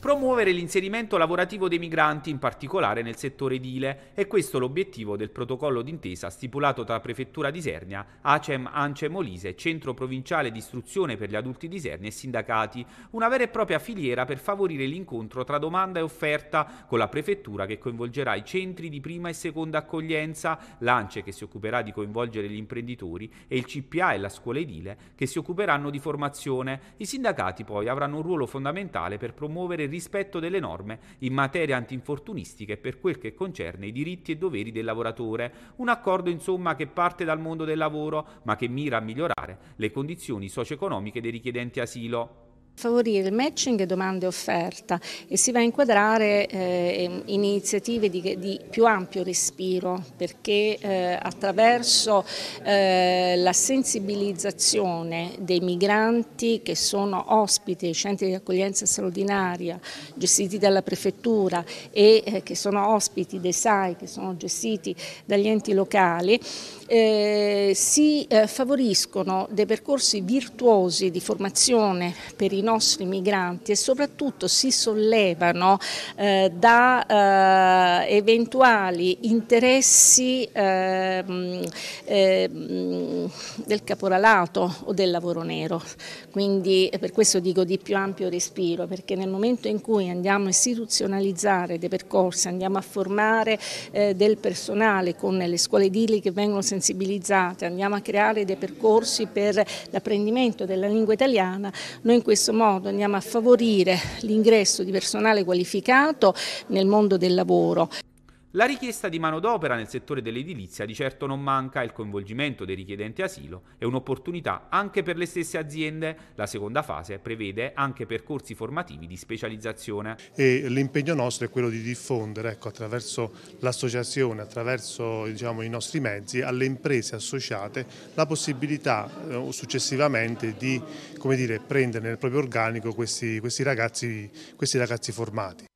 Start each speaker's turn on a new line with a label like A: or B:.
A: Promuovere l'inserimento lavorativo dei migranti, in particolare nel settore edile, è questo l'obiettivo del protocollo d'intesa stipulato tra Prefettura di Sernia, ACEM Ance Molise, Centro Provinciale di Istruzione per gli Adulti di Sernia e sindacati, una vera e propria filiera per favorire l'incontro tra domanda e offerta con la Prefettura che coinvolgerà i centri di prima e seconda accoglienza, l'ANCE che si occuperà di coinvolgere gli imprenditori e il CPA e la scuola edile che si occuperanno di formazione. I sindacati poi avranno un ruolo fondamentale per promuovere il rispetto delle norme in materia antinfortunistica e per quel che concerne i diritti e doveri del lavoratore. Un accordo insomma che parte dal mondo del lavoro ma che mira a migliorare le condizioni socio-economiche dei richiedenti asilo
B: favorire il matching domande e offerta e si va a inquadrare eh, iniziative di, di, più ampio respiro perché eh, attraverso eh, la sensibilizzazione dei migranti che sono ospiti ai centri di accoglienza straordinaria gestiti dalla prefettura e eh, che sono ospiti dei SAI che sono gestiti dagli enti locali eh, si eh, favoriscono dei percorsi virtuosi di formazione per i nostri nostri migranti e soprattutto si sollevano eh, da eh, eventuali interessi eh, del caporalato o del lavoro nero. Quindi per questo dico di più ampio respiro, perché nel momento in cui andiamo a istituzionalizzare dei percorsi, andiamo a formare eh, del personale con le scuole edili che vengono sensibilizzate, andiamo a creare dei percorsi per l'apprendimento della lingua italiana, noi in questo modo andiamo a favorire l'ingresso di personale qualificato nel mondo del lavoro.
A: La richiesta di manodopera nel settore dell'edilizia di certo non manca, il coinvolgimento dei richiedenti asilo è un'opportunità anche per le stesse aziende. La seconda fase prevede anche percorsi formativi di specializzazione.
C: l'impegno nostro è quello di diffondere ecco, attraverso l'associazione, attraverso diciamo, i nostri mezzi, alle imprese associate la possibilità eh, successivamente di dire, prendere nel proprio organico questi, questi, ragazzi, questi ragazzi formati.